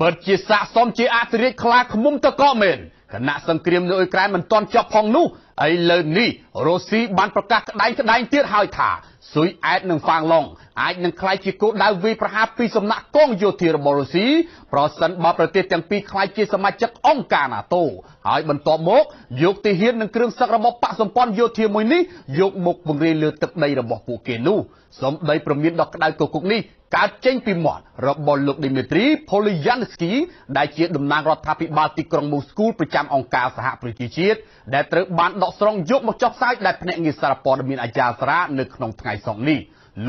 ពិតជាស័កសមជាអធិរាជខ្លាឃុំទៅក៏មែនគណៈសង្គ្រាមនៅអ៊ុយក្រែនមិនទាន់ចប់ផងនោះឥឡូវនេះរុស្ស៊ីបានប្រកាសក្តែងក្តែងទៀតហើយថាស៊ុយអែតនិងហ្វាងឡុងអាចនឹងក្លាយជាគោលដៅវាយប្រហារពីសំណាក់កងយោធារបស់រុស្ស៊ីប្រសិនបើប្រទេសទាំងពីរក្លាយជាសមាជិកអង្គការ NATO ហើយបន្ទាប់មក យកទាហាននិងគ្រឿងសឹករបស់បកសម្ព័ន្ធយោធាមួយនេះយកមកពង្រាយលើទឹកដីរបស់ពួកគេនោះសម្ដីប្រមានដល់ក្តៅគគុកនេះកើតចេញពីមាត់របស់លោកឌីមេទ្រីផូលីយ៉ាន់ស្គីដែលជាតំណាងរដ្ឋាភិបាលទីក្រុងមូស្គូប្រចាំអង្គការសហប្រជាជាតិដែលត្រូវបានដកស្រង់យកមកចុះផ្សាយដោយភ្នាក់ងារសារព័ត៌មានអាចារ្យសារនៅក្នុងថ្ងៃសុក្រនេះ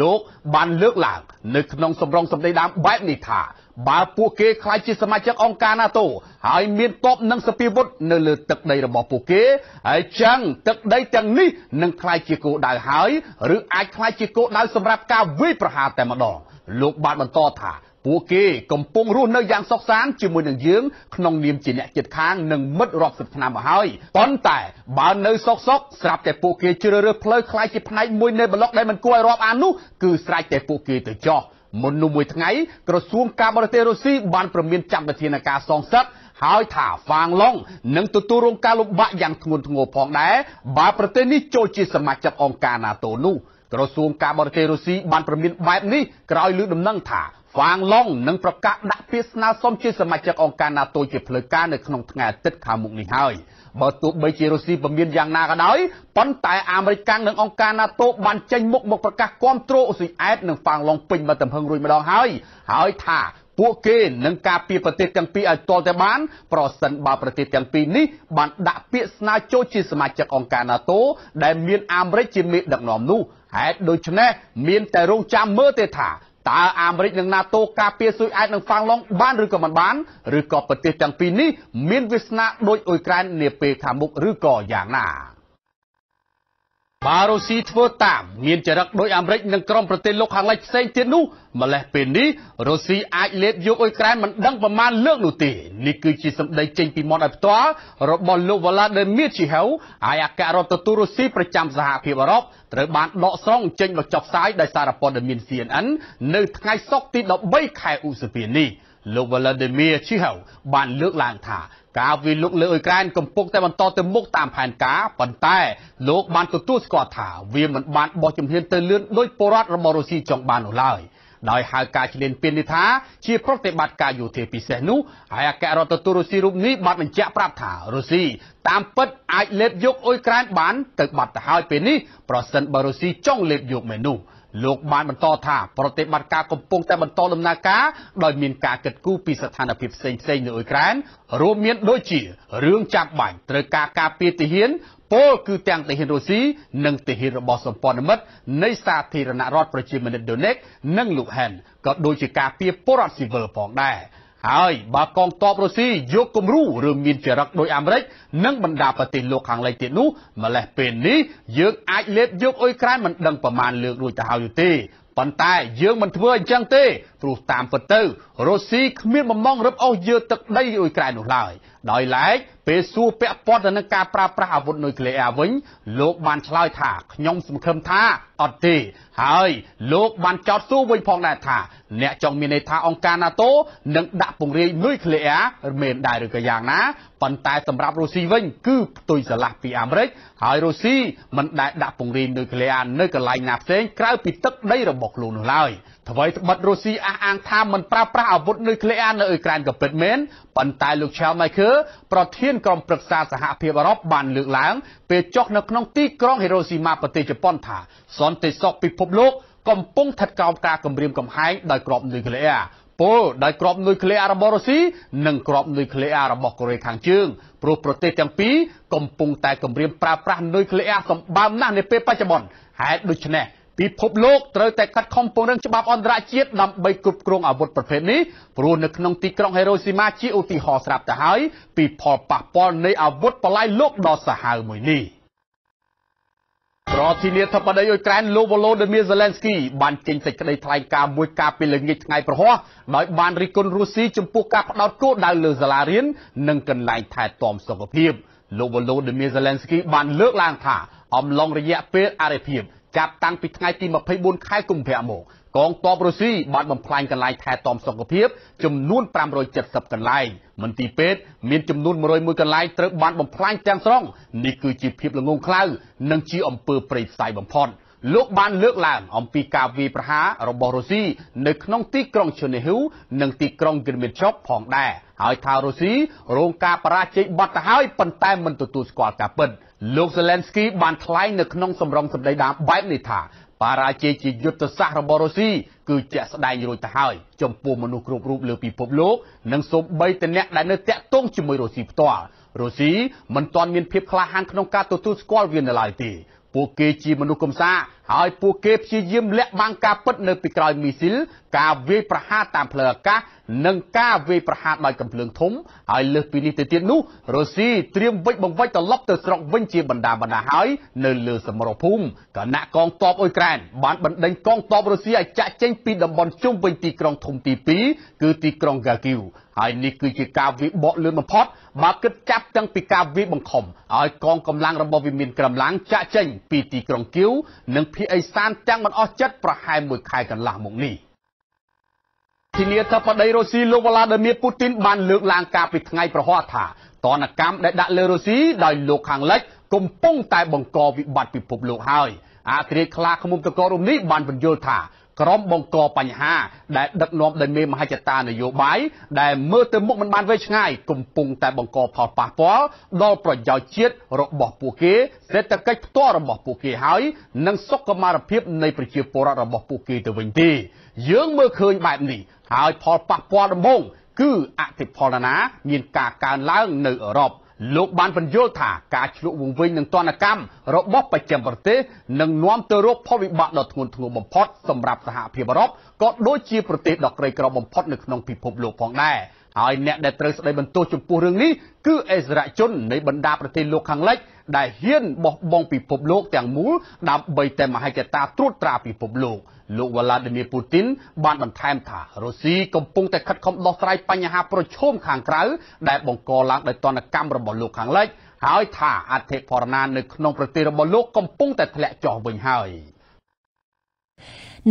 លោកបានលើកឡើងនៅក្នុងសម្រងសម្ដីដើមបែបនេះថាបើពួកគេខ្លាចជាសមាជិកអង្គការ NATO ហើយមានតបនិងសពាវុធនៅលើទឹកដីរបស់ពួកគេហើយចឹងទឹកដីទាំងនេះនឹងខ្លាចជាគោលដៅហើយឬអាចខ្លាចជាគោលដៅសម្រាប់ការវាយប្រហារតែម្ដងលោកបានបន្តថាពួកគេកំពុងរស់នៅយ៉ាងសុខសាន្តជាមួយនឹងយើងក្នុងនាមជាអ្នកជិតខាងនិងមិត្តរាប់សិបឆ្នាំមកហើយប៉ុន្តែបើនៅសុខសុខស្រាប់តែពួកគេជ្រើសរើសផ្លូវខ្លាយជាផ្នែកមួយនៃប្លុកដែលមិនគួរឲ្យរាប់អាននោះគឺស្រេចតែពួកគេទៅចោះមុននោះមួយថ្ងៃក្រសួងការបរទេសរុស្ស៊ីបានព្រមានចាត់វិធានការសងសឹកហើយថាហ្វាងឡុងនឹងទទួលរងការលំបាកយ៉ាងធ្ងន់ធ្ងរផងដែរបើប្រទេសនេះចូលជាសមាជិកអង្គការ NATO នោះ។ក្រសួងការបរទេសរុស្ស៊ីបានព្រមានបែបនេះក្រោយលើកដំណឹងថាហ្វាងឡុងនឹងប្រកាសដាក់ពាក្យស្នើសុំជាសមាជិកអង្គការ NATO ជាផ្លូវការនៅក្នុងថ្ងៃអាទិត្យខាងមុខនេះហើយបើទោះបីជារុស្ស៊ីពមៀនយ៉ាងណាក៏ដោយប៉ុន្តែអាមេរិកនិងអង្គការ NATO បានចេញមុខមកប្រកាសគាំទ្រអូស៊ីអែតនិងហ្វាងឡុងពេញមកទំហឹងរួចម្ដងហើយហើយថា ពួកគេនឹងការពារប្រទេសទាំងពីរឲ្យតលតែបាន ប្រសិនបើប្រទេសទាំងពីរនេះបានដាក់ពាក្យស្នើចូលជាសមាជិកអង្គការ NATO ដែលមានអាមេរិកជាមេដឹកនាំនោះហេតុដូច្នេះមានតែរងចាំមើលទេថាតើអាមេរិកនិង NATO ការពារស៊ុយអែតនិងប៉ាងឡុងបានឬក៏មិនបានឬក៏ប្រទេសទាំងពីរនេះមានវាសនា ដូចអ៊ុយក្រែននាពេលខាងមុខឬក៏យ៉ាងណាបើរុស្ស៊ីធ្វើតាមមានចរិតដោយអាមេរិកនិងក្រុមប្រទេសលោកខាងលិចផ្សេងទៀតនោះម្លេះពេលនេះរុស្ស៊ីអាចលេបយកអ៊ុយក្រែនមិនដឹងប្រមាណលើកនោះទេនេះគឺជាសម្ដីចេញពីមាត់ឲ្យផ្ទាល់របស់លោក Vladimir Chihau ហើយអគ្គរដ្ឋទូតរុស្ស៊ីប្រចាំសហភាពអឺរ៉ុបត្រូវបានដកស្រង់ចេញមកចុះផ្សាយដោយសារព័ត៌មាន CNN នៅថ្ងៃសុក្រទី13ខែឧសភានេះលោក Vladimir Chihau បានលើកឡើងថាការវិលុកលើអ៊ុយក្រែនកំពុងតែបន្តទៅមុខតាមផែនការប៉ុន្តែលោកបានទទួលស្គាល់ថាវាមិនបានបោះជំហានទៅលឿនដោយពលរដ្ឋរបស់រុស្ស៊ីចង់បាននោះឡើយដោយហៅការឈ្លានពាននេះថាជាប្រតិបត្តិការយោធាពិសេសនោះហើយអគ្គរដ្ឋទូតរុស្ស៊ីរូបនេះបានបញ្ជាក់ប្រាប់ថារុស្ស៊ីតាមពិតអាចលេបយកអ៊ុយក្រែនបានទៅបាត់ទៅហើយពេលនេះប្រសិនបើរុស្ស៊ីចង់លេបយកមែននោះលោកបានបន្តថាប្រតិបត្តិការកំពុងតែបន្តដំណើរការដោយមានការកិត្តគូពីស្ថានភាពផ្សេងៗនៅអ៊ុយក្រែនរួមមានដូចជារឿងចាប់បាញ់ត្រូវការការពារទាហានពលគឺទាំងទាហានរុស្ស៊ីនិងទាហានរបស់សម្ព័ន្ធមិត្តនៃសាធារណរដ្ឋប្រជាមានិតដូណេកនិងលូហាន់ក៏ដូចជាការពារពលរដ្ឋស៊ីវិលផងដែរ។ហើយបើកងទ័ពរុស្ស៊ីយកគំរូឬមានចរិតដោយអាមេរិកនិងបណ្ដាប្រទេសលោកខាងលិចទៀតនោះម្លេះពេលនេះយើងអាចលេបយកអ៊ុយក្រែនមិនដឹងប្រមាណលើករួចទៅហើយនោះទេ ប៉ុន្តែយើងមិនធ្វើអញ្ចឹងទេព្រោះតាមពិតទៅរុស្ស៊ីគ្មានបំណងរឹបអូសយកទឹកដីអ៊ុយក្រែននោះឡើយដោយឡែកពេលសួរពាក់ព័ន្ធទៅនឹងការប្រើប្រាស់អាវុធនុយក្លេអ៊ែរវិញ លោកបានឆ្លើយថាខ្ញុំសង្ឃឹមថាអត់ទេហើយលោកបានចោទសួរវិញផងដែរថាអ្នកចង់មានន័យថាអង្គការ NATO នឹងដាក់ពង្រាយនុយក្លេអ៊ែរមែនដែរឬក៏យ៉ាងណាប៉ុន្តែសម្រាប់រុស្ស៊ីវិញ គឺផ្ទុយស្រឡះពីអាមេរិក ហើយរុស្ស៊ីមិនដែលដាក់ពង្រាយនុយក្លេអ៊ែរនៅកន្លែងណាផ្សេងក្រៅពីទឹកដីរបស់ខ្លួននោះឡើយ។ថ្មីត្បិតរុស្ស៊ីអះអាងថាមិនប្រើប្រាស់អាវុធនុយក្លេអ៊ែរនៅអ៊ុយក្រែនក៏ពិតមែនប៉ុន្តែលោក Charles Michael ប្រធានក្រុមប្រឹក្សាសហភាពអឺរ៉ុបបានលើកឡើងពេលចុះនៅក្នុងទីក្រុង Hiroshima ប្រទេសជប៉ុនថាសន្តិសុខពិភពលោក កំពុងថិតកោបការគម្រាមកំហែងដោយក្របនុយក្លេអ៊ែរពលដោយក្របនុយក្លេអ៊ែររបស់រុស្ស៊ីនិងក្របនុយក្លេអ៊ែររបស់កូរ៉េខាងជើងព្រោះប្រទេសទាំងពីរកំពុងតែគម្រាមប្រើប្រាស់នុយក្លេអ៊ែរសម្បើមណាស់នាពេលបច្ចុប្បន្នហេតុដូច្នេះពិភពលោកត្រូវតែកាត់ខំពង្រឹងច្បាប់អន្តរជាតិដើម្បីគ្រប់គ្រងអាវុធប្រភេទនេះព្រោះនៅក្នុងទីក្រុងហេរ៉ូស៊ីម៉ាជាឧទាហរណ៍ស្រាប់ទៅហើយពីផលប៉ះពាល់នៃអាវុធបលាយលោកដ៏សាហាវមួយនេះប្រធានាធិបតីអ៊ុយក្រែនលោកវ៉ូឡូឌីមៀសេឡែនស្គីបានចេញសេចក្តីថ្លែងការណ៍មួយកាលពីល្ងាចថ្ងៃប្រហោះដោយបានរិះគន់រុស្ស៊ីចំពោះការផ្តោតគោលដៅលើសាលារៀននិងកន្លែងថែទាំសុខភាពលោកវ៉ូឡូឌីមៀសេឡែនស្គី បានលើកឡើងថា អំឡុងរយៈពេលអរិភាពចាប់តាំងពីថ្ងៃទី24ខែកុម្ភៈមកកងទ័ពរុស្ស៊ីបានបំផ្លាញកន្លែងថែទាំសុខភាពចំនួន570កន្លែងមន្ទីរពេទ្យមានចំនួន101កន្លែងត្រូវបានបំផ្លាញទាំងស្រុងនេះគឺជាភាពល្ងងខ្លៅនិងជាអំពើព្រៃផ្សៃបំផុតលោកបានលើកឡើងអំពីការវាយប្រហាររបស់រុស្ស៊ីនៅក្នុងទីក្រុងឈឺនីហូនិងទីក្រុងគ្រីមៀនចុកផងដែរហើយថារុស្ស៊ីរងការបរាជ័យបាត់ទៅហើយប៉ុន្តែមិនទទួលស្គាល់ការពិតលោកសេឡែនស្គីបានថ្លែងនៅក្នុងសម្រងសម្ដីដើមបែបនេះថាបរាជ័យជាយុទ្ធសាស្ត្ររបស់រុស្ស៊ីគឺជាក់ស្ដែងរួចទៅហើយចំពោះមនុស្សគ្រប់រូបលើពិភពលោកនិងសូម្បីតែអ្នកដែលនៅតាក់ទងជាមួយរុស្ស៊ីផ្ទាល់រុស្ស៊ីមិនទាន់មានភាពក្លាហានក្នុងការទទួលស្គាល់វានៅឡើយទេពួកគេជាមនុស្សកំសាហើយពួកគេព្យាយាមលាក់បាំងការពិតនៅពីក្រោយមីស៊ីលការវាយប្រហារតាមផ្លូវអាកាសនិងការវាយប្រហារដោយកំភ្លើងធំហើយលើសពីនេះទៅទៀតនោះរុស្ស៊ីត្រៀមវិច្ចបង្វិចត្រឡប់ទៅស្រុកវិញជាបណ្ដាបណ្ដាហើយនៅលើសមរភូមិគណៈកងទ័ពអ៊ុយក្រែនបានបណ្ដេញកងទ័ពរុស្ស៊ីឲ្យចាក់ចេញពីតំបន់ជុំវិញទីក្រុងធំទី2គឺទីក្រុងហ្គាគីវហើយនេះគឺជាការវាយបកលឿនបំផុតបើគិតចាប់តាំងពីការវាយបង្ខំឲ្យកងកម្លាំងរបស់វិមានក្រំឡាំងចាក់ចេញពីទីក្រុងគៀវនិងភៀអេសានទាំងមិនអស់ចិត្តប្រហែលមួយខែកន្លះមកនេះ។ធានាថាបដីរុស្ស៊ីលោកវ្លាឌីមៀពូទីនបានលើកឡើងការពីថ្ងៃប្រហ័សថាតនកម្មដែលដាក់លើរុស្ស៊ីដោយលោកខាងលិចកំពុងតែបង្កវិបត្តិពិភពលោកហើយអាក្រាតខ្លាឃុំតកោរំនេះបានបញ្យល់ថាក្រុមបង្កបញ្ហាដែលដឹកនាំដោយមេមហិច្ឆតានយោបាយដែលមើលទៅមុខមិនបានវែងឆ្ងាយកំពុងតែបង្កផលប៉ះពាល់ដល់ប្រយោជន៍ជាតិរបស់ពួកគេសេដ្ឋកិច្ចផ្ទាល់របស់ពួកគេហើយនិងសុខុមារភាពនៃប្រជាពលរដ្ឋរបស់ពួកគេទៅវិញទេយើងមើលឃើញបែបនេះហើយផលប៉ះពាល់ដំបូងគឺអតិផលនាមានការកើនឡើងនៅអឺរ៉ុបលោកបានបញ្យល់ថាការឆ្លក់វង្វេងនឹងទនកម្មរបស់ប្រចាំប្រទេសនឹងនាំទៅរកផលវិបាកដ៏ធ្ងន់ធ្ងរបំផុតសម្រាប់សហភាពអឺរ៉ុបក៏ដូចជាប្រទេសដ៏ក្រីក្របំផុតនៅក្នុងពិភពលោកផងដែរ។ហើយអ្នកដែលត្រូវស្ដីបន្ទោសចំពោះរឿងនេះគឺអិសរាជជននៃបណ្ដាប្រទេសលោកខាងលិចដែលហ៊ានបោះបង់ពិភពលោកទាំងមូលដើម្បីតែមហិច្ឆតាត្រួតត្រាពិភពលោកលោកវ្លាឌីមៀពូទីនបានបន្ថែមថារុស្ស៊ីកំពុងតែខិតខំដោះស្រាយបញ្ហា ប្រឈមខាងក្រៅដែលបង្កឡើងដោយទណ្ឌកម្មរបស់លោកខាងលិចហើយថាអធិបរណានៅក្នុងប្រទេសរបស់លោកកំពុងតែធ្លាក់ចុះវិញហើយ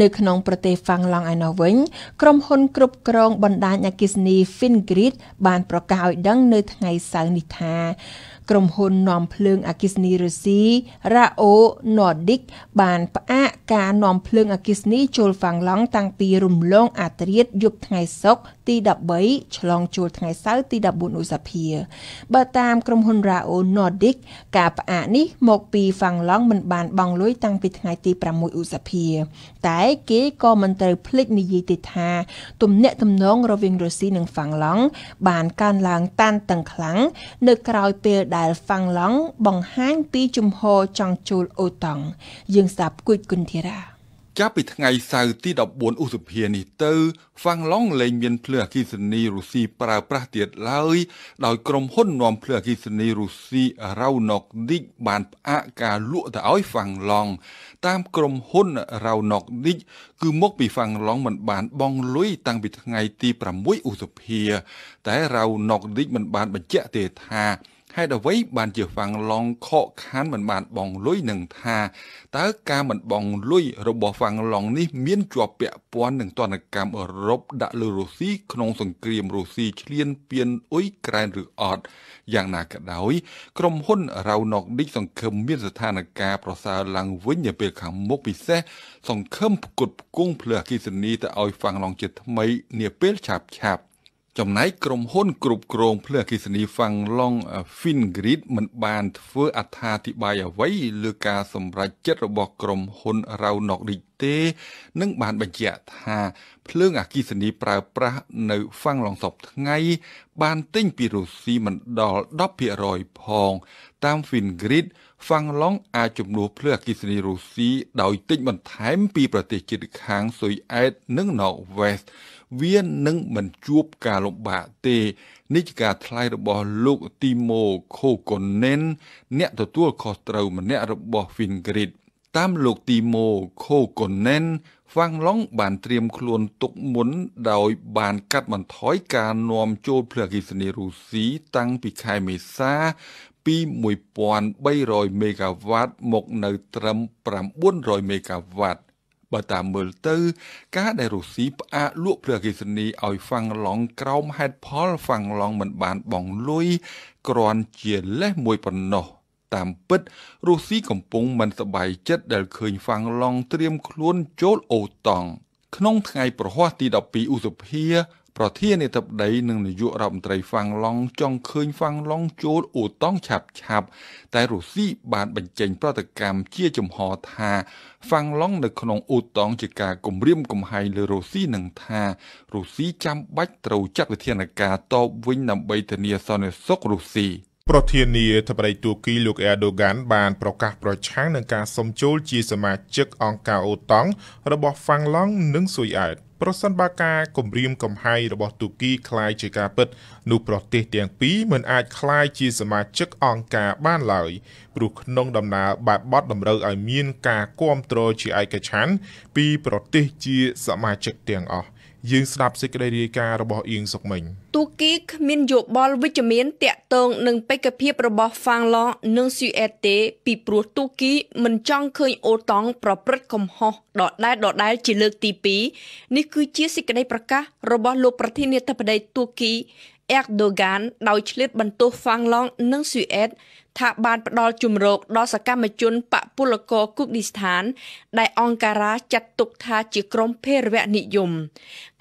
នៅក្នុងប្រទេសហ្វាំងឡង់ឯណោះវិញក្រុមហ៊ុនគ្រប់គ្រងបណ្ដាញអគ្គិសនី Fingrid បានប្រកាសឲ្យដឹងនៅថ្ងៃសៅរ៍នេះថាក្រុមហ៊ុននាំភ្លើងអគិសនីរុស្ស៊ី RAO Nordic បានផ្អាកការនាំភ្លើងអគិសនីចូលហ្វាំងឡង់តាំងពីរំលងអាត្រាតយប់ថ្ងៃសុក្រទី13ឆ្លងចូលថ្ងៃសៅរ៍ទី14ឧសភាបើតាមក្រុមហ៊ុន RAO Nordic ការផ្អាកនេះ មក ពីហ្វាំងឡង់មិនបានបង់លុយតាំងពីថ្ងៃទី6ឧសភា តែគេក៏មិនត្រូវភ្លេចនិយាយទេថា ទំនាក់ទំនងរវាងរុស្ស៊ីនិងហ្វាំងឡង់បានកើនឡើងតានតឹងខ្លាំងនៅក្រៅពេលដែលដែលហ្វាំងឡង់បង្ហាញពីជំហរចង់ជួលអូតង់យើងស្ដាប់គួយគុនធីរ៉ាចាប់ពីថ្ងៃសៅរ៍ទី14ឧសភានេះទៅហ្វាំងឡង់លែងមានភ្លើងអគ្គិសនីរុស្ស៊ីប្រើប្រាស់ទៀតឡើយ ដោយក្រុមហ៊ុននាំភ្លើងអគ្គិសនីរុស្ស៊ីរ៉ៅណុកឌីកបានផ្អាកការលក់ទៅឲ្យហ្វាំងឡង់តាមក្រុមហ៊ុនរ៉ៅណុកឌីកគឺមក ពីហ្វាំងឡង់មិនបាន បង់លុយតាំងពីថ្ងៃទី6ឧសភាតែរ៉ៅណុកឌីកមិនបានបញ្ជាក់ទេថាហេតុអ្វីបានជាហ្វាំងឡុងខកខានមិនបានបងលុយនឹងថា តើការមិនបងលុយរបស់ហ្វាំងឡុងនេះមានជាប់ពាក់ព័ន្ធនឹងទណ្ឌកម្មអឺរ៉ុបដាក់លើរុស្ស៊ីក្នុងសង្គ្រាមរុស្ស៊ីឈ្លានពានអ៊ុយក្រែនឬអត់យ៉ាងណាក៏ដោយក្រុមហ៊ុន Raunodik សង្ឃឹមមានស្ថានភាពប្រសើរឡើងវិញនៅពេលខាងមុខពិសេសសង្ឃឹមផ្គត់ផ្គង់ផ្លូវអគិសនីទៅឲ្យហ្វាំងឡុងជាថ្មីនាពេលឆាប់ឆាប់ចំណែកក្រុមហ៊ុនគ្រប់គ្រងភ្លើងអគ្គិសនី Fang Long Fingrid មិន បានធ្វើអត្ថាធិប្បាយអ្វី លើការសម្រេចចិត្តរបស់ក្រុមហ៊ុន Rounok Ridge ទេនិងបានបញ្ជាក់ថា ភ្លើងអគ្គិសនីប្រើប្រាស់នៅ Fang Long សពថ្ងៃ បានទិញពីរុស្ស៊ីមិនដល់10%ផង តាម Fingrid Fang Long អាចជំនួសភ្លើងអគ្គិសនីរុស្ស៊ីដោយទិញបន្ថែមពីប្រទេសជិតខាងស៊ុយអែតនិង Norway វានឹងមិនជួបការលំបាកទេនេះជាការថ្លែងរបស់លោកទីម៉ូខូកូណិនអ្នកទទួលខុសត្រូវម្នាក់របស់ Fingrid តាមលោកទីម៉ូខូកូណិនវ៉ាងឡុងបានត្រៀមខ្លួនទុកមុនដោយបានកាត់បន្ថយការនាំចូលភ្លើងអគ្គិសនីរុស្ស៊ីតាំងពីខែមេសាពី1300មេហ្គាវ៉ាត់មកនៅត្រឹម900មេហ្គាវ៉ាត់បើតាមមើលទៅ ការដែលរុស្ស៊ីផ្អាកលក់ព្រះអគ្គិសនីឲ្យហ្វាំងឡង់ក្រោមហេតុផលហ្វាំងឡង់មិនបានបងលុយគ្រាន់ជាលេសមួយប៉ុណ្ណោះ តាមពិតរុស្ស៊ីកំពុងមិនសប្បាយចិត្តដែលឃើញហ្វាំងឡង់ត្រៀមខ្លួនចូលអូតង់ក្នុងថ្ងៃប្រហ័សទី12ឧសភាប្រធានាធិបតីនិងនាយករដ្ឋមន្ត្រីហ្វាំងឡង់ចង់ឃើញហ្វាំងឡង់ចូលអូតង់ឆាប់ឆាប់តែរុស្ស៊ី បាន បញ្ចេញ ប្រតិកម្មជាចំហថាហ្វាំងឡង់នៅក្នុងអូតង់ជាការគំរាមកំហែងលើរុស្ស៊ីនិងថារុស្ស៊ីចាំបាច់ត្រូវចាត់វិធានការតបវិញដើម្បីធានាសន្តិសុខរុស្ស៊ី។ប្រធានាធិបតីទួរគីលោកអែដូហ្គានបានប្រកាសប្រឆាំងនឹងការសុំចូលជាសមាជិកអង្គការអូតង់របស់ហ្វាំងឡង់និងស៊ុយអែតប្រសិនបើការគម្រាមកំហែងរបស់ទួរគីคล้ายជាការពិតនោះប្រទេសទាំងពីរមិនអាចคล้ายជាសមាជិកអង្គការបានឡើយព្រោះក្នុងដំណើរបែបបទតម្រូវឲ្យមានការគ្រប់គ្រងជាឯកច្ឆ័ន្ទពីប្រទេសជាសមាជិកទាំងអស់យើងស្ដាប់សេចក្តីរាយការណ៍របស់អៀងសុកមិញទូគីគ្មានយោបល់វិជ្ជមានតាក់ទងនឹងបេក្ខភាពរបស់ហ្វាងឡង់និងស៊ូអេតទេពីព្រោះទូគី មិនចង់ឃើញអូតង់ប្រព្រឹត្តកំហុសដដែលដដែលជាលើកទី2នេះគឺជាសេចក្តីប្រកាសរបស់លោកប្រធានាធិបតីទូគីអែកដូហ្គានដោយឆ្លៀតបន្ទោសហ្វាងឡង់និងស៊ូអេតថាបានផ្ដល់ជំរកដល់សកម្មជនបកពលករគុកឌីស្ថាន ដែលអង្គការៈចាត់ទុកថាជាក្រុមភេរវនិយម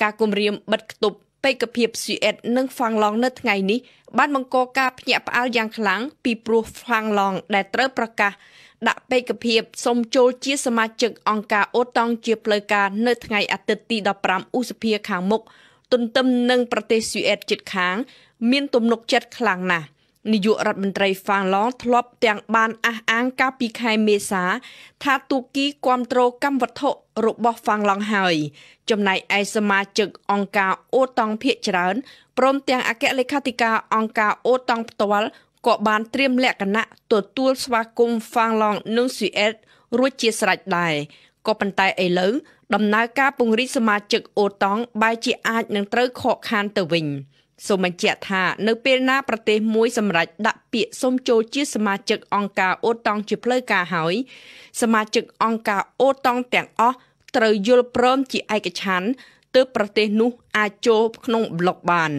ការគម្រាមបិទគប់បេក្ខភាព CS និង Fang Long នៅថ្ងៃនេះបានបង្កការភ្ញាក់ផ្អើលយ៉ាងខ្លាំងពីព្រោះ Fang Long ដែលត្រូវប្រកាសដាក់បេក្ខភាពសុំចូលជាសមាជិកអង្គការអូតង់ជាផ្លូវការនៅថ្ងៃអាទិត្យទី15ឧសភាខាងមុខទន្ទឹមនឹងប្រទេសស៊ូអែតជិតខាង មានទំនុកចិត្តខ្លាំងណាស់។នាយករដ្ឋមន្ត្រីហ្វាឡង់ធ្លាប់ទាំងបានអះអាងកាលពីខែមេសា ថាទូគីគ្រប់គ្រងកម្មវត្ថុរបស់ហ្វាឡង់ហើយ ចំណែកឯសមាជិកអង្គការអូតង់ភៀកច្រើនព្រមទាំងអគ្គលេខាធិការអង្គការអូតង់ផ្ទាល់ក៏បានត្រៀមលក្ខណៈទទួលស្វាគមន៍ហ្វាឡង់និងស៊ីអេតរួចជាស្រេចដែរក៏ប៉ុន្តែឥឡូវដំណើរការពង្រីកសមាជិកអូតង់បែរជាអាចនឹងត្រូវខកខានទៅវិញ។សូមបញ្ជាក់ថា នៅពេលណាប្រទេសមួយសម្រេចដាក់ពាក្យសូមចូលជាសមាជិកអង្គការអូតង់ជាផ្លូវការហើយសមាជិកអង្គការអូតង់ទាំងអស់ត្រូវយល់ព្រមជាឯកច្ឆ័ន្ទទើបប្រទេសនោះអាចចូលក្នុងប្លុកបាន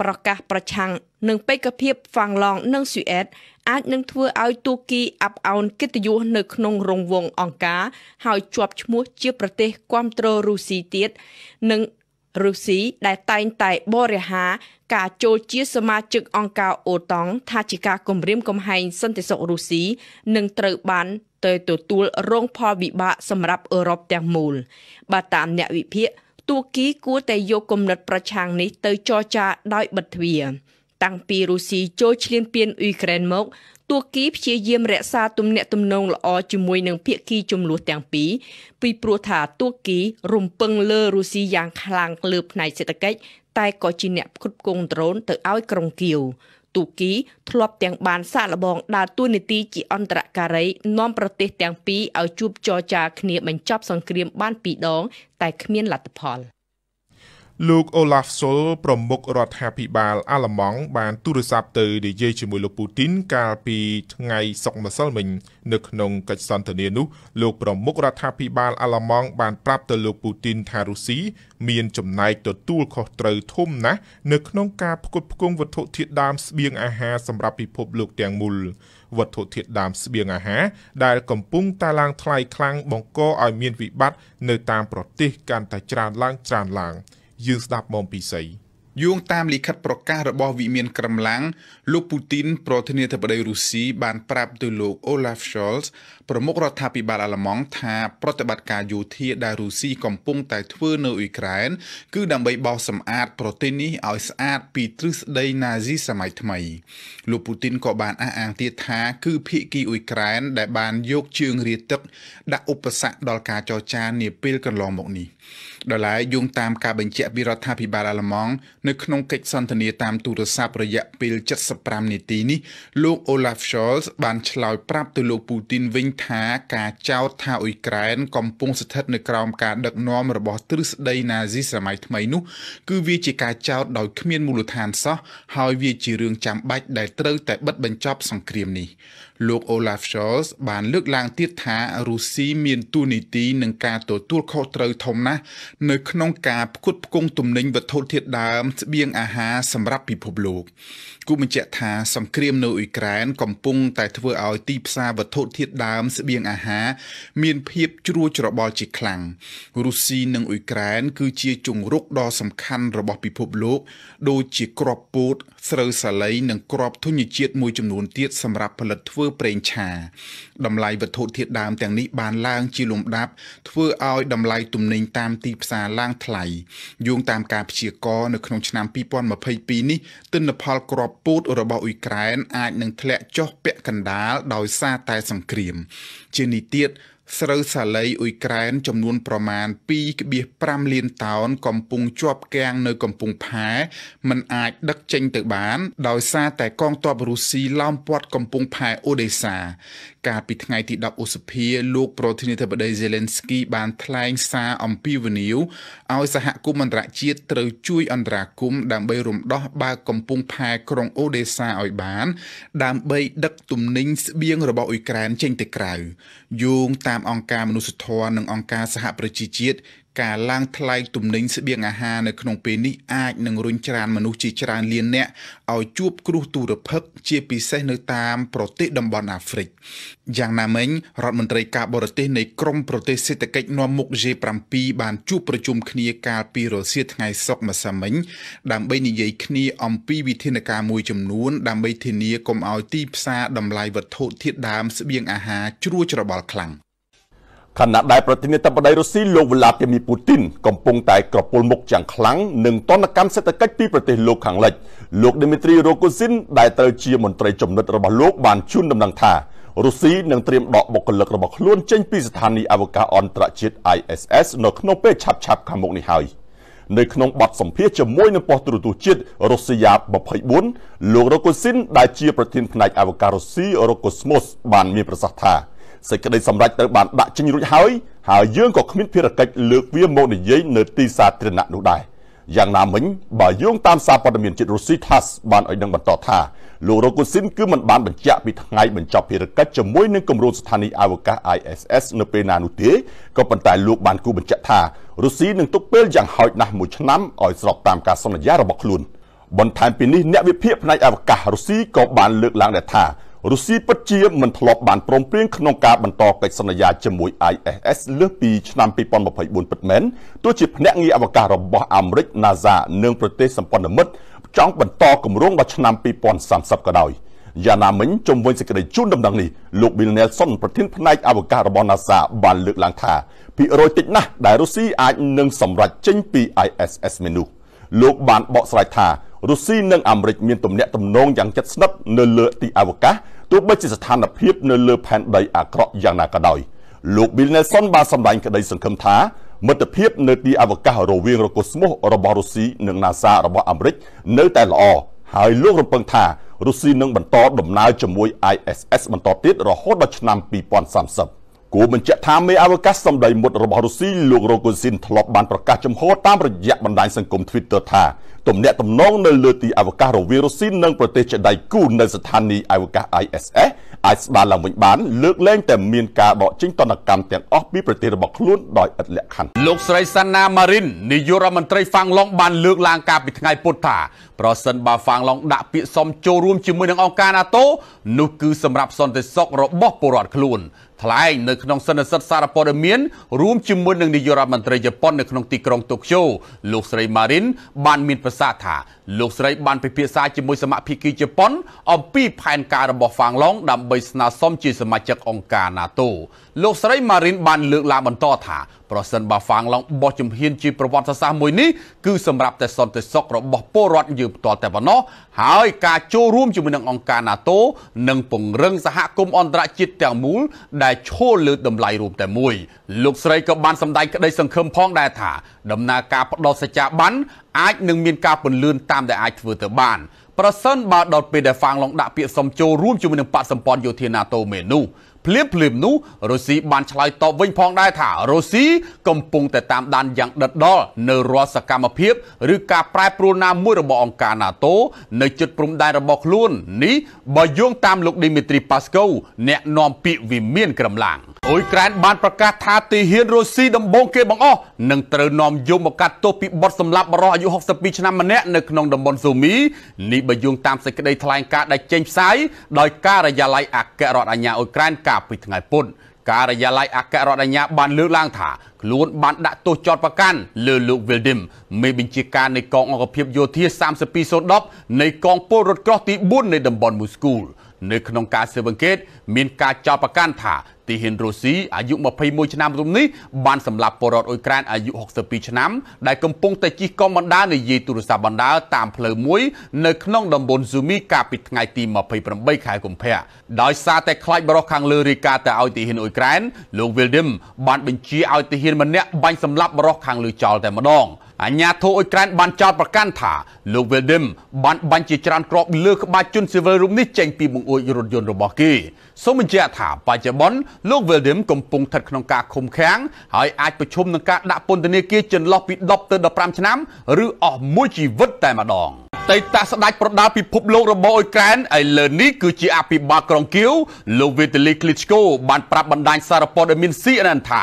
ប្រកាសប្រឆាំងនឹងបេក្ខភាពហ្វាំងឡង់និងស៊ុយអែតអាចនឹងធ្វើឲ្យទូគីអាប់អោនកិត្តិយស នៅក្នុងរង្វង់អង្គការហើយជាប់ឈ្មោះ ជាប្រទេសគាំទ្ររុស្ស៊ីទៀតនិងរុស្ស៊ីដែលតែងតែបរិហារការចូលជាសមាជិកអង្គការអូតង់ថាជាការគំរាមកំហែងសន្តិសុខរុស្ស៊ីនឹងត្រូវបាន ទៅទទួល រងផលវិបាកសម្រាប់អឺរ៉ុបទាំងមូលបើតាមអ្នកវិភាគទួគីគួរតែយកគំនិតប្រឆាំងនេះទៅចរចាដោយ បិទទ្វារតាំងពីរុស្ស៊ីចូលឈ្លានពានអ៊ុយក្រែនមកទួគីព្យាយាមរក្សាទំនាក់ទំនងល្អជាមួយនឹងភាគីចំនួនទាំងពីរពីព្រោះថាទួគីរំពឹងលើរុស្ស៊ីយ៉ាងខ្លាំងលើផ្នែកសេដ្ឋកិច្ចតែក៏ជាអ្នកគ្រប់គ្រងដ្រូនទៅឲ្យក្រុងគៀវូគីធ្លាប់ទាំងបានសាកល្បងដើរតួនាទីជាអន្តរការីនាំប្រទេសទាំងពីរឲ្យជួបចរចាគ្នាបញ្ចប់សង្គ្រាមបានពីរដងតែគ្មានលទ្ធផល។លោកអូឡាហ្វសុលប្រមុខរដ្ឋាភិបាលអាល្លឺម៉ង់បានទូរស័ព្ទទៅនិយាយជាមួយលោកពូទីនកាលពីថ្ងៃសុក្រម្សិលមិញនៅក្នុងកិច្ចសន្ទនានោះលោកប្រមុខរដ្ឋាភិបាលអាល្លឺម៉ង់បានប្រាប់ទៅលោកពូទីនថារុស្ស៊ីមានចំណែកទទួលខុសត្រូវធំណាស់នៅក្នុងការផ្គត់ផ្គង់វត្ថុធាតុដើមស្បៀងអាហារសម្រាប់ពិភពលោកទាំងមូលវត្ថុធាតុដើមស្បៀងអាហារដែលកំពុងតែឡើងថ្លៃខ្លាំងបង្កឲ្យមានវិបត្តិនៅតាមប្រទេសកាន់តែច្រើនឡើងច្រើនឡើង។យើងស្ដាប់បងពិសីយោងតាមលិខិតប្រកាសរបស់វិមានក្រំឡាំងលោកពូទីន ប្រធានាធិបតីរុស្ស៊ីបានប្រាប់ទៅលោក Olaf Scholz ប្រមុខរដ្ឋាភិបាលអាល្លឺម៉ង់ថា ប្រតិបត្តិការយោធាដែលរុស្ស៊ីកំពុងតែធ្វើនៅអ៊ុយក្រែន គឺដើម្បីបោសសម្អាតប្រទេសនេះឲ្យស្អាតពីទ្រឹស្ដីណាហ្ស៊ីសម័យថ្មីលោកពូទីនក៏បានអះអាងទៀតថាគឺភៀកគីអ៊ុយក្រែនដែលបានយកជើងរាទឹកដាក់ឧបសគ្គដល់ការចរចានាពេលកន្លងមកនេះដោយឡែកយោងតាមការបញ្ជាក់ពីរដ្ឋាភិបាលអាល្លឺម៉ង់នៅក្នុងកិច្ចសន្ទនាតាមទូរស័ព្ទរយៈពេល75នាទីនេះលោក Olaf Scholz បានឆ្លើយប្រាប់ទៅលោកពូទីនវិញថាការចោទថាអ៊ុយក្រែនកំពុងស្ថិតនៅក្រោមការ ដឹកនាំរបស់ទ្រឹស្ដីណាស៊ីសម័យថ្មីនោះគឺវាជាការចោទដោយគ្មានមូលដ្ឋានសោះហើយវាជារឿងចាំបាច់ដែលត្រូវតែបិទបញ្ចប់សង្គ្រាមនេះលោក Olaf Scholz បានលើកឡើងទៀតថារុស្ស៊ីមានទូនីតិនឹងការទទួលខុសត្រូវធំណាស់នៅក្នុងការផ្គត់ផ្គង់ទំនិញវត្ថុធាតុដើម ស្បៀងអាហារសម្រាប់ពិភពលោកគូបញ្ជាក់ថាសង្គ្រាមនៅអ៊ុយក្រែនកំពុងតែធ្វើឲ្យទីផ្សារវត្ថុធាតុដើមស្បៀងអាហារ មានភាពជ្រួលច្របល់ជាខ្លាំងរុស្ស៊ីនិងអ៊ុយក្រែនគឺជាជង្រុកដ៏សំខាន់របស់ពិភពលោកដូចជាគ្រាប់ពោតស្រូវសាលីនិងគ្រាប់ធញ្ញជាតិមួយចំនួនទៀតសម្រាប់ផលិតធ្វើប្រេងឆាតម្លៃវត្ថុធាតុដើមទាំងនេះបានឡើង ជាលំដាប់ ធ្វើឲ្យតម្លៃទំនិញតាមទីផ្សារឡើងថ្លៃយោងតាមការព្យាករណ៍នៅក្នុងឆ្នាំ2022នេះទិន្នផលគ្រាប់ពូជរបស់អ៊ុយក្រែនអាចនឹងធ្លាក់ចុះពាក់កណ្ដាលដោយសារតែសង្គ្រាម ជានេះទៀតស្រូវសាលីអ៊ុយក្រែនចំនួនប្រមាណ2.5លានតោន កំពុងជាប់គាំងនៅកំពង់ផែមិនអាចដឹកចេញទៅបាន ដោយសារតែកងទ័ពរុស្ស៊ីឡោមព័ទ្ធកំពង់ផែអូដេសា កាលពីថ្ងៃទី10ឧសភាលោកប្រធានាធិបតីเซเลនស្គី បានថ្លែងសារអំពាវនាវឲ្យសហគមន៍អន្តរជាតិត្រូវជួយអន្តរាគមន៍ដើម្បីរំដោះបើកកំពង់ផែក្រុងអូដេសាឲ្យបាន ដើម្បីដឹកទំនិញស្បៀងរបស់អ៊ុយក្រែនចេញទៅក្រៅយោងតាមតាមអង្គការមនុស្សធម៌និងអង្គការសហប្រជាជាតិការឡើងថ្លៃទំនិញស្បៀងអាហារនៅក្នុងពេលនេះអាចនឹងរុញច្រានមនុស្សជាច្រើនលាននាក់ឲ្យជួបគ្រោះទុរភិក្សជាពិសេសនៅតាមប្រទេសតំបន់អាហ្វ្រិកយ៉ាងណាមិញរដ្ឋមន្ត្រីការបរទេសនៃក្រមប្រទេសសេដ្ឋកិច្ចនាំមុខ G7 បានជួបប្រជុំគ្នាកាលពីរសៀលថ្ងៃសុក្រម្សិលមិញ ដើម្បីនិយាយគ្នាអំពីវិធានការមួយចំនួន ដើម្បីធានាកុំឲ្យទីផ្សារតម្លៃវត្ថុធាតុដើមស្បៀងអាហារជ្រួលច្របល់ខ្លាំង។ខណៈដែលប្រធានាធិបតីរុស្ស៊ីលោកវ្លាឌីមៀពូទីនកំពុងតែក្រពុលមុខយ៉ាងខ្លាំងនឹងតនកម្មសេដ្ឋកិច្ចពីប្រទេសលោកខាងលិចលោកឌីមីត្រីរ៉ូកូស៊ីនដែលត្រូវជាមន្ត្រីជំនិតរបស់លោកបានជូនដំណឹងថារុស្ស៊ីនឹងត្រៀមដកបុគ្គលិករបស់ខ្លួន ចេញពីស្ថានីយអវកាសអន្តរជាតិ ISS នៅក្នុងពេលឆាប់ឆាប់ខាងមុខនេះហើយនៅក្នុងបទសម្ភាសជាមួយនឹងប៉ុស្តិ៍ទូរទស្សន៍ជាតិរុស្ស៊ីយ៉ា24លោករ៉ូកូស៊ីនដែលជា ប្រធានផ្នែក អវកាសរុស្ស៊ីរ៉ូកូស្មូសបានមានប្រសាសន៍ថាសេចក្តីសម្រេចត្រូវបានដាក់ចេញរួចហើយហើយយើងក៏គ្មានភារកិច្ចលើកវាមកនិយាយនៅទីសាធារណៈនោះដែរយ៉ាងណាមិញបើយោងតាមសារព័ត៌មានជាតិរុស្ស៊ី TASS បានឲ្យនឹងបន្តថាលោករ៉ូកូស៊ីនគឺមិនបានបញ្ជាក់ពីថ្ងៃបញ្ចប់ភារកិច្ចជាមួយនឹងគម្រោងស្ថានីយ៍អវកាស ISS នៅពេលណានោះទេក៏ប៉ុន្តែលោកបានគូបញ្ជាក់ថារុស្ស៊ីនឹងទុកពេលយ៉ាងហោចណាស់មួយឆ្នាំឲ្យស្របតាមការសន្យារបស់ខ្លួនបន្ថែមពីនេះអ្នកវិភាគផ្នែកអវកាសរុស្ស៊ីក៏បានលើកឡើងដែរថារុស្ស៊ីពិតជាមិនធ្លាប់បានព្រមព្រៀងក្នុងការបន្តកិច្ចសន្យាជាមួយ ISS លើសពីឆ្នាំ2024ពិតមែនទោះជាភ្នាក់ងារអវកាសរបស់អាមេរិក NASA និងប្រទេសសម្ព័ន្ធមិត្តចង់បន្តគម្រោងដល់ឆ្នាំ2030ក៏ដោយយ៉ាងណាមិញជំវិញសេចក្តីជូនដំណឹងនេះលោក Bill Nelson ប្រធានផ្នែក អវកាសរបស់ NASA បានលើកឡើងថាភាគរយតិចណាស់ដែលរុស្ស៊ីអាចនឹងសម្រេចចេញពី ISS មេនោះលោកបានបកស្រាយថារុស្ស៊ីនិងអាមេរិកមានទំនាក់ទំនងយ៉ាងជិតស្និទ្ធនៅលើទីអវកាសទោះបីជាស្ថានភាពនៅលើផែនដីអាក្រក់យ៉ាងណាក៏ដោយលោក Bill Nelson បានសម្ដែងក្តីសង្ឃឹមថាមិត្តភាពនៅទីអវកាសរវាងរកូស្មោះរបស់រុស្ស៊ីនិង NASA របស់អាមេរិកនៅតែល្អហើយលោករំពឹងថារុស្ស៊ីនឹងបន្តដំណើរជាមួយ ISS បន្តទៀតរហូតដល់ឆ្នាំ2030គូបញ្ជាក់ថាមេអវកាសសម្ដីមុតរបស់រុស្ស៊ីលោករ៉ូកូស៊ីនធ្លាប់បានប្រកាសចំហតាមរយៈបណ្ដាញសង្គម Twitter ថាទំនាក់ទំនងនៅលើទីអវកាសរវាងរុស្ស៊ីនិងប្រទេសជាដៃគូនៅស្ថានីយ៍អវកាស ISS អាចស្ដារឡើងវិញបានលើកលែងតែមានការបកចេញតនកម្មទាំងអស់ពីប្រទេសរបស់ខ្លួនដោយឥតលក្ខខណ្ឌលោកស្រីសាណាម៉ារីននាយករដ្ឋមន្ត្រីហ្វាំងឡុងបានលើកឡើងការពីថ្ងៃពុធថាប្រសិនបើហ្វាំងឡុងដាក់ពាក្យសុំចូលរួមជាមួយនឹងអង្គការ NATO នោះគឺសម្រាប់សន្តិសុខរបស់ពលរដ្ឋខ្លួនថ្លែងនៅក្នុងសន្និសីទសារព័ត៌មានរួមជាមួយនឹងនាយករដ្ឋមន្ត្រីជប៉ុននៅក្នុងទីក្រុងតូក្យូលោកស្រី Marin បានមានប្រសាសន៍ថាលោកស្រីបានពិភាក្សាជាមួយសមាភិកីជប៉ុនអំពីផែនការរបស់ហ្វាំងឡុងដើម្បីដើម្បីស្នើសុំជាសមាជិកអង្គការ NATO លោកស្រី Marin បានលើកឡើងបន្តថាប្រសិនបើហ្វាំងឡង់បោះជំហានជាប្រវត្តិសាស្ត្រមួយនេះគឺសម្រាប់តែសន្តិសុខរបស់ពលរដ្ឋយើងផ្ទាល់តែប៉ុណ្ណោះហើយការចូលរួមជាមួយនឹងអង្គការ NATO និងពង្រឹងសហគមន៍អន្តរជាតិទាំងមូលដែលឈលលើតម្លៃរួមតែមួយ លោកស្រីក៏បានសម្ដែងក្តី សង្ឃឹមផងដែរថាដំណើរការផ្ដោតសេចក្ដីបានអាចនឹងមានការពន្លឿនតាមដែលអាចធ្វើទៅបានប្រសិនបើដល់ពេលដែលហ្វាំងឡុងដាក់ពាក្យសុំចូលរួមជាមួយនឹងបកសម្ព័ន្ធយោធា NATO មេនូភ្លាមភ្លាមនោះរុស្ស៊ីបានឆ្លើយតបវិញផងដែរថារុស្ស៊ីកំពុងតែតាមដានយ៉ាងដិតដល់នៅរាល់សកម្មភាពឬការប្រែប្រួលណាមួយរបស់អង្គការ NATO នៅជិតព្រំដែនរបស់ខ្លួននេះបើយោងតាមលោកឌីមីត្រីប៉ាស្កូអ្នកនាំពាក្យវិមានក្រំឡាងអ៊ុយក្រែនបានប្រកាសថាទីហ៊ានរុស្ស៊ីដំបូងគេបង្អស់នឹងត្រូវនាំយកមកកាត់ទោសពីបទសម្លាប់បរិសុទ្ធអាយុ62ឆ្នាំម្នាក់នៅក្នុងតំបន់ស៊ូមីនេះបើយោងតាមសេចក្តីថ្លែងការណ៍ដែលចេញផ្សាយដោយការិយាល័យអគ្គរដ្ឋអាជ្ញាអ៊ុយក្រែនកាលពីថ្ងៃពុធការិយាល័យអគ្គរដ្ឋអាជ្ញាបានលើកឡើងថាខ្លួនបានដាក់ទោសចោតប្រកាន់លើលោក Wildim មេបញ្ជាការនៃកងអង្គភាពយោធា3210នៃកងពលរដ្ឋក្រោះទី4នៃតំបន់មូស្គូល នៅក្នុងការស៊ើបអង្កេត មានការចោទប្រកាន់ថាទីហ៊ានរូស៊ីអាយុ21ឆ្នាំរំនេះបានសម្លាប់ពលរដ្ឋអ៊ុយក្រែនអាយុ62ឆ្នាំដែលកំពុងតែជិះកង់បណ្ដានិយាយទូរស័ព្ទបណ្ដាតាមផ្លូវមួយនៅក្នុងតំបន់ស៊ូមីកាលពីថ្ងៃទី28ខែកុម្ភៈដោយសារតែខ្លាចបរិះខាងលើរាយការណ៍ទៅឲ្យទីហ៊ានអ៊ុយក្រែនលោក Wildim បានបញ្ជាឲ្យទីហ៊ានម្នាក់បាញ់សម្លាប់បរិះខាងលើចោលតែម្ដង។អញ្ញាធិអ៊ុយក្រែនបានចោទប្រកាន់ថាលោកវេលឌីមបានបាញ់ជាច្រើនគ្រាប់លើក្បាលជនស៊ីវិលរូបនេះចេញពីបង្អួចរថយន្តរបស់គេសូមបញ្ជាក់ថាបច្ចុប្បន្នលោកវេលឌីមកំពុងស្ថិតក្នុងការឃុំឃាំងហើយអាចប្រឈមនឹងការដាក់ពន្ធនាគារចន្លោះពី10ទៅ15ឆ្នាំឬអស់មួយជីវិតតែម្ដង។តីតស្ដេចប្រដាល់ពិភពលោករបស់អ៊ុយក្រែនឥឡូវនេះគឺជាអភិបាលក្រុងគៀវលោកវីតាលីក្លីឆ្កូបានប្រាប់បណ្ដាញសារព័ត៌មាន CNN ថា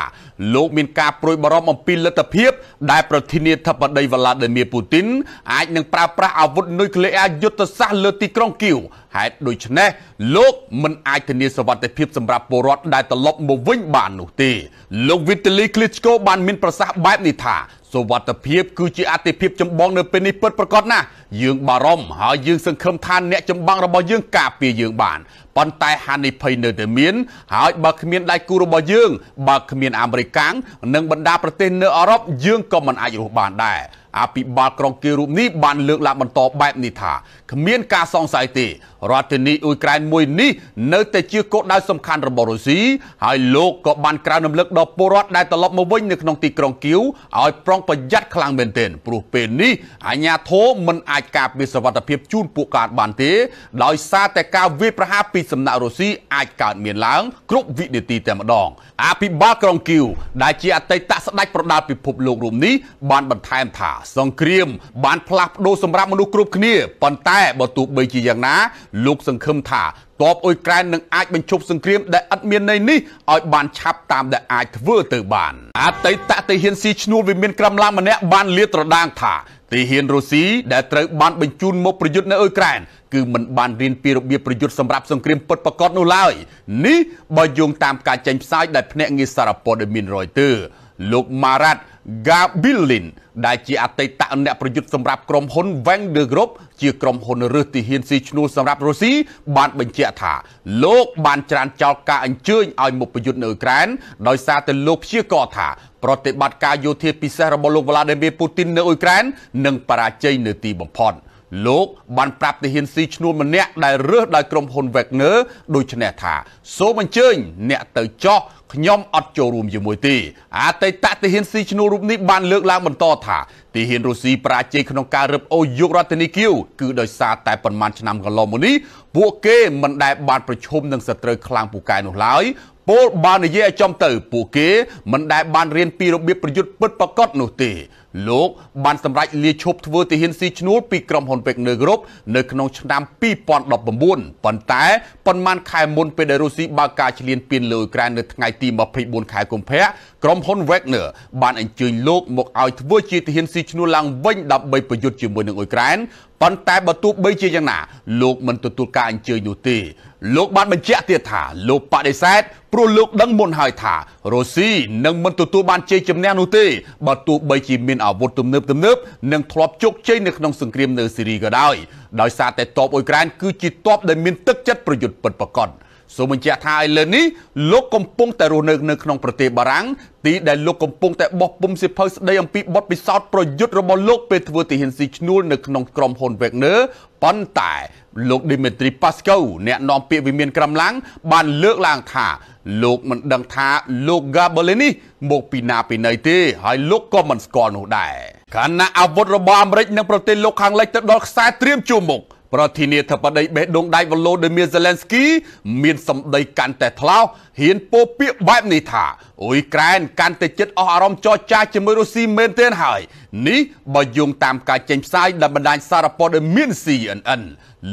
លោកមានការប្រួយបារម្ភអំពីលទ្ធភាព ដែលប្រធានាធិបតីវ្លាឌីមៀពូទីនអាចនឹងប្រើប្រាស់អាវុធនុយក្លេអ៊ែរយុទ្ធសាស្ត្រលើទីក្រុងគៀវហេតុដូច្នេះលោកមិនអាចធានាសុវត្ថិភាពសម្រាប់ពលរដ្ឋដែលត្រឡប់មកវិញបាននោះទេលោកវីតាលីក្លីឆ្កូ បានមានប្រសាសន៍បែបនេះថាសុវត្ថិភាពគឺជាអាទិភាពចម្បងនៅពេលនេះពិតប្រាកដណាស់យើងបារម្ភហើយយើងសង្ឃឹមថាអ្នកចម្បងរបស់យើងការពារយើងបានប៉ុន្តែហានិភ័យនៅតែមានហើយបើគ្មានដៃគូរបស់យើងបើគ្មានអាមេរិកាំងនិងបណ្ដាប្រទេសនៅអឺរ៉ុបយើងក៏មិនអាចរស់បានដែរអភិបាលក្រុងគៀវរូបនេះបានលើកឡើងបន្តបែបនេះថាគ្មានការសង្ស័យទេរដ្ឋធានីអ៊ុយក្រែនមួយនេះនៅតែជាគោលដៅសំខាន់របស់រុស្ស៊ីហើយលោកក៏បានក្រៅរំលឹកដល់ពលរដ្ឋដែលត្រឡប់មកវិញនៅក្នុងទីក្រុងគៀវឲ្យប្រុងប្រយ័ត្នខ្លាំងមែនទែនព្រោះពេលនេះអាញាធរមិនអាចការពារសវត្ថិភាពជូនពួកគាត់បានទេដោយសារតែការវាយប្រហារពីសំណាក់រុស្ស៊ីអាចកើតមានឡើងគ្រប់វិនាទីតែម្ដង អភិបាលក្រុងគីវដែលជាអតីតស្ដេចប្រដាល់ពិភពលោករូបនេះបានបន្ថែមថាសង្គ្រាមបានផ្លាស់ប្ដូរសម្រាប់មនុស្សគ្រប់គ្នាប៉ុន្តែបើទោះបីជាយ៉ាងណា លោកសង្ឃឹមថាទ័ពអ៊ុយក្រែននឹងអាចបញ្ឈប់សង្គ្រាមដែលឥតមានន័យនេះឲ្យបានឆាប់តាមដែលអាចធ្វើទៅបានអតីតតេហ៊ានស៊ីឈ្នួលវិមានក្រំឡាំងម្នាក់បានលាតត្រដាងថាតេហ៊ានរុស្ស៊ីដែលត្រូវបានបញ្ជូនមកប្រយុទ្ធនៅអ៊ុយក្រែនគឺមិនបានរៀនពីរបៀបប្រយុទ្ធសម្រាប់សង្គ្រាមពិតប្រាកដនោះឡើយនេះបើយោងតាមការចេញផ្សាយដែលភ្នាក់ងារសារព័ត៌មាន Reuters លោកម៉ារ៉ាត់ Gabilin ដែលជាអតីតអ្នកប្រយុទ្ធសម្រាប់ក្រុមហ៊ុន Wagner Group ជាក្រុមហ៊ុនរើសទីហ៊ានស៊ីឈ្នួលសម្រាប់រុស្ស៊ីបានបញ្ជាក់ថាលោកបានច្រានចោលការអញ្ជើញឲ្យមកប្រយុទ្ធនៅអ៊ុក្រែនដោយសារតែលោកព្យាករថាប្រតិបត្តិការយោធាពិសេសរបស់លោក Vladimir Putin នៅអ៊ុក្រែននឹងបរាជ័យនៅទីបំផុត។លោកបានប្រាប់ទៅហ៊ានស៊ីឈ្នួលម្នាក់ដែលរើសដោយក្រុមហ៊ុន Wagner ដូច្នេះថាសូមអញ្ជើញអ្នកទៅចោះខ្ញុំអត់ចូលរួមជាមួយទេអតីតទាហានស៊ីឈ្នួលរូបនេះបានលើកឡើងបន្តថាទាហានរុស្ស៊ីប្រាជ័យក្នុងការរឹបអូសយករដ្ឋធានីគៀវគឺដោយសារតែប៉ុន្មានឆ្នាំកន្លងមកនេះពួកគេមិនដែលបានប្រឈមនឹងសត្រូវខ្លាំងពូកែនោះឡើយពលបាននិយាយឲ្យចំទៅពួកគេមិនដែលបានរៀនពីរបៀបប្រយុទ្ធពិតប្រាកដនោះទេលោកបានសម្រេចលាឈប់ធ្វើទាហានស៊ីឈ្នួលពីក្រុមហ៊ុនពេកនៅក្រុបនៅក្នុងឆ្នាំ2019ប៉ុន្តែប៉ុន្មានខែមុនពេលដែលរុស្ស៊ីបើកការឈ្លានពានលើអ៊ុយក្រែននៅថ្ងៃទី24ខែកុម្ភៈក្រុមហ៊ុន Wagner បានអញ្ជើញលោកមកឲ្យធ្វើជាទាហានស៊ីឈ្នួលឡើងវិញដើម្បីប្រយុទ្ធជាមួយនឹងអ៊ុយក្រែនប៉ុន្តែបើទោះបីជាយ៉ាងណាលោកមិនទទួលការអញ្ជើញនោះទេលោកបានបញ្ជាក់ទៀតថា លោកបដិសេធព្រោះលោកដឹងមុនហើយថារុស្ស៊ីនឹងមិនទទួលបានជ័យជំនះនោះទេបើទោះបីជាមានអាវុធទំនើបទំនើបនិងធ្លាប់ជោគជ័យនៅក្នុងសង្គ្រាមនៅស៊េរីក៏ដោយដោយសារតែតបអ៊ុយក្រែនគឺជាតបដែលមានទឹកចិត្តប្រយុទ្ធពិតប្រាកដ។សូមបញ្ជាក់ថាឥឡូវនេះលោកកំពុងតែរស់នៅនៅក្នុងប្រទេសបារាំងទីដែលលោកកំពុងតែបោះពុំសិភៅស្ដីអំពីបទពិសោធន៍ប្រយុទ្ធរបស់លោកពេលធ្វើទាហានស៊ីឈ្នួលនៅក្នុងក្រុមហ៊ុន Wagner ប៉ុន្តែ លោក Dimitri Pascoe អ្នកនាំពាក្យវិមានក្រមឡាំងបានលើកឡើងថាលោកមិនដឹងថាលោក Gabolini មក ពីណាពីណីទេហើយលោកក៏មិនស្គាល់នោះដែរខណៈអាវុធរបស់អាមេរិកនិងប្រទេសលោកខាងលិចទៅដល់ខ្សែត្រៀមជួរមុខប្រធានាធិបតីបេះដូងដៃវ៉ូឡូឌីមៀសេឡែនស្គី មានសម្ដីកាន់តែថ្លោសហ៊ានពោពាក្យបែបនេះថាអ៊ុយក្រែន កាន់តែចិត្តអស់អារម្មណ៍ចរចាជាមួយរុស្ស៊ីមែនទែនហើយ នេះបើយោងតាមការចេញផ្សាយដល់បណ្ដាញសារព័ត៌មាន CNN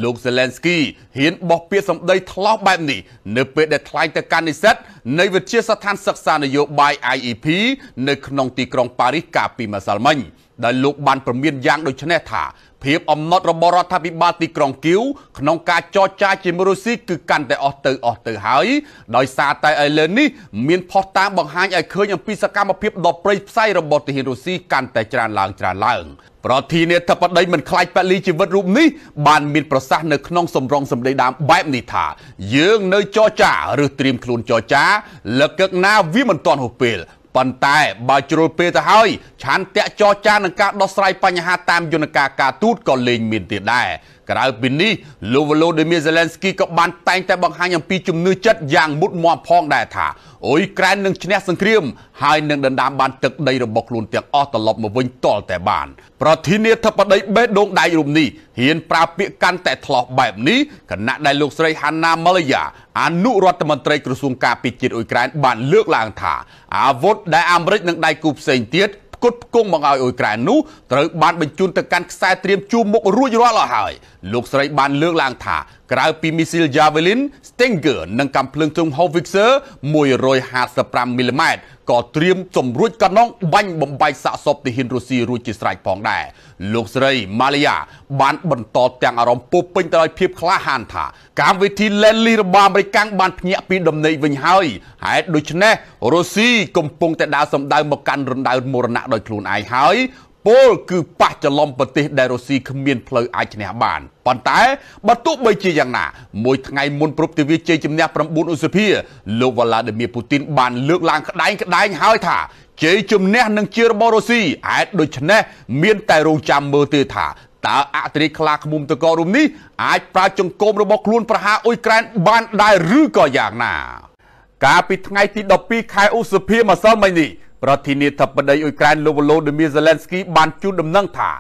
លោកសេឡែនស្គីហ៊ានបោះពាក្យសម្ដី ថ្លោសបែបនេះនៅពេលដែលថ្លែងទៅកាន់និស្សិតនៃវិទ្យាស្ថានសិក្សានយោបាយ IEP នៅ ក្នុងទីក្រុងប៉ារីសកាលពីម្សិលមិញដែលលោកបានព្រមានយ៉ាងដូចនេះថាភាពអំណត់របស់រដ្ឋាភិបាលទីក្រុងគៀវក្នុងការចរចាជាមួយរុស្ស៊ីគឺកាន់តែអស់ទៅអស់ទៅហើយដោយសារតែឥឡូវនេះមានផុសតាមបង្ហាញឲ្យឃើញអំពីសកម្មភាពដ៏ប្រេងផ្សៃរបស់ទាហានរុស្ស៊ីកាន់តែច្រើនឡើងច្រើនឡើងប្រធានាធិបតីមិនខ្លាចពលីជីវិតរូបនេះបានមានប្រសាសន៍នៅក្នុងសម្រងសម្ដីដើមបែបនេះថា យើងនៅចរចាឬត្រៀមខ្លួនចរចាលើកកឹកណាវាមិនទាន់ហួសពេលប៉ុន្តែបើជ្រុលពេលទៅហើយឆានតៈចរចានឹងការដោះស្រាយបញ្ហាតាមយន្តការការទូតក៏លែងមានទៀតដែរក្រៅពីនេះលោក Volodymyr Zelensky ក៏បានតែងតែបង្ហាញអំពីជំនឿចិត្តយ៉ាងមុតមមផងដែរថាអ៊ុយក្រែននឹងឈ្នះសង្គ្រាមហើយនឹងដណ្ដើមបានទឹកដីរបស់ខ្លួនទាំងអស់ត្រឡប់មកវិញតលតែបានប្រធានាធិបតីបេដូងដែករូបនេះហ៊ានប្រើពាក្យកាន់តែថ្លោះបែបនេះគណៈដែលលោកស្រី Hanna Malia អនុរដ្ឋមន្ត្រីក្រសួងការពារជាតិអ៊ុយក្រែនបានលើកឡើងថាអាវុធដែលអាមេរិកនិងដៃគូផ្សេងទៀតផ្គត់ផ្គង់មកឲ្យអ៊ុយក្រែននោះត្រូវបានបញ្ជូនទៅកាន់ខ្សែត្រៀមជួរមុខរួចរាល់អស់ហើយលោកស្រីបានលើកឡើងថា ក្រៅពីមីស៊ីល Javelin Stinger និងកាំភ្លើងទង់ Howitzer 155មីលីម៉ែត្រក៏ត្រៀមសម្រួចកណ្ដងបាញ់បំបាយសាកសពទាហានរុស្ស៊ីរួចជាស្រេចផងដែរលោកស្រីម៉ាលីយ៉ាបាន បន្ត ទាំងអារម្មណ៍ពុពេញទៅដោយភាពក្លាហានថាកម្មវិធី Lenly របស់អាមេរិកបាន ភ្ញាក់ពីដំណេកវិញហើយហេតុដូច្នេះរុស្ស៊ីកំពុងតែដើរសម្ដៅមកកាន់រណ្ដៅមរណៈដោយខ្លួនឯងហើយពលគឺប៉ះច្រឡំប្រទេសដែលរុស្ស៊ីគ្មានផ្លូវអាចឈ្នះបានប៉ុន្តែបើទោះបីជាយ៉ាងណា មួយថ្ងៃមុនប្រពៃទិវាជ័យជំនះ9ឧសភាលោកវ្លាឌីមៀពូទីន បានលើកឡើងក្តែងក្តែងហើយថាជ័យជំនះនឹងជារបស់រុស្ស៊ីហេតុដូច្នេះមានតែរងចាំមើលទេថាតើអត្រីខ្លាឃុំតកោរូបនេះអាចប្រើចង្គមរបស់ខ្លួនប្រហារអ៊ុយក្រែនបានដែរឬក៏យ៉ាងណា កាលពីថ្ងៃទី12ខែឧសភាម្សិលមិញនេះប្រធានាធិបតីអ៊ុយក្រែនលោកវ៉ូឡូឌីមៀសេឡែនស្គីបានជូនដំណឹងថា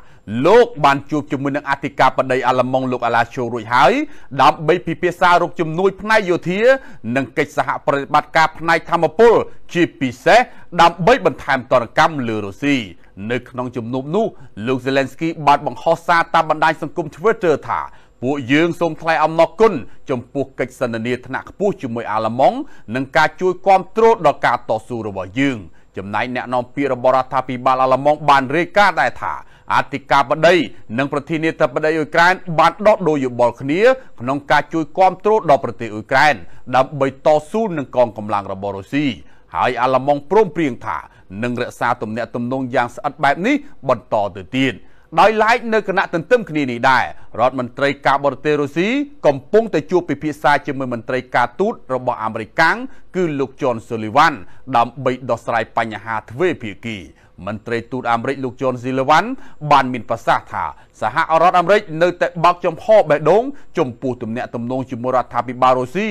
លោកបានជួបជាមួយនឹងអធិការបដីអាឡម៉ង់លោកអាឡាឈូរួចហើយដើម្បីពិភាក្សារោគជំនួយផ្នែកយោធា និងកិច្ចសហប្រតិបត្តិការផ្នែកធម្មពលជាពិសេសដើម្បីបន្ថែមតរកម្មលើរុស្ស៊ីនៅក្នុងជំនួបនោះលោកសេឡែនស្គីបានបង្ហោះសារតាមបណ្ដាញសង្គម Twitter ថាពួកយើងសូមថ្លែងអំណរគុណចំពោះកិច្ចសន្ទនាថ្នាក់ខ្ពស់ជាមួយអាឡម៉ង់និងការជួយគាំទ្រដល់ការតស៊ូរបស់យើង។ចំណែកអ្នកនាំពាក្យរបស់រដ្ឋាភិបាលអាល្លឺម៉ង់បានរាយការណ៍ដែរថាអធិការបតី និងប្រធានាធិបតីអ៊ុយក្រែនបានដោះដូរយោបល់គ្នាក្នុងការជួយគ្រប់គ្រងដល់ប្រទេសអ៊ុយក្រែនដើម្បីតស៊ូនឹងកងកម្លាំងរបស់រុស្ស៊ីហើយអាល្លឺម៉ង់ព្រមព្រៀងថានឹងរក្សា ទំនាក់ទំនងយ៉ាងស្អិតបែបនេះបន្តទៅទៀតដោយឡែកនៅគណៈទន្ទឹមគ្នានេះដែររដ្ឋមន្ត្រីការបរទេសរុស្ស៊ីកំពុងតែជួបពិភាក្សាជាមួយមន្ត្រីការទូតរបស់អាមេរិកគឺលោកជន់សូលីវ៉ាន់ដើម្បីដោះស្រាយបញ្ហាទ្វេភាគីមន្ត្រីទូតអាមេរិកលោកជន់ស៊ីលីវ៉ាន់បាន មានប្រសាសន៍ថាសហរដ្ឋអាមេរិកនៅតែបោកចំហបេះដូងចំពោះទំនាក់ទំនងជាមួយរដ្ឋាភិបាលរុស្ស៊ី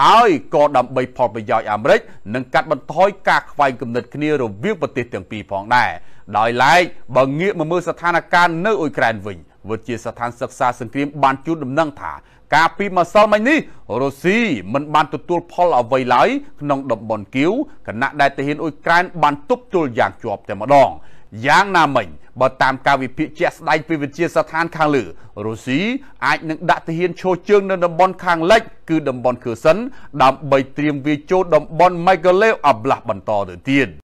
ហើយក៏ដើម្បីផលប្រយោជន៍អាមេរិកនិងកាត់បន្ថយការខ្វែងគំនិតគ្នារវាងប្រទេសទាំងពីរផងដែរដោយឡែកបើងាកមកមើលស្ថានភាពនៅអ៊ុយក្រែនវិញវិទ្យាស្ថានសិក្សាសង្គ្រាមបានជូនដំណឹងថាកាលពីម្សិលមិញនេះរុស្ស៊ីមិនបានទទួលផល អ្វីឡើយក្នុងតំបន់គៀវគណៈដែលទាហានអ៊ុយក្រែនបានទប់ទល់យ៉ាងជាប់តែម្ដងយ៉ាង ណាមិញបើតាមការវិភាគជាក់ស្ដែងពីវិទ្យាស្ថានខាងលើរុស្ស៊ីអាចនឹងដាក់ទាហានឈរជើងនៅតំបន់ខាងលិចគឺតំបន់ខឺសិនដើម្បីត្រៀមវាចូលតំបន់ម៉ៃកូឡេអាប់ឡាស់បន្តទៅទៀត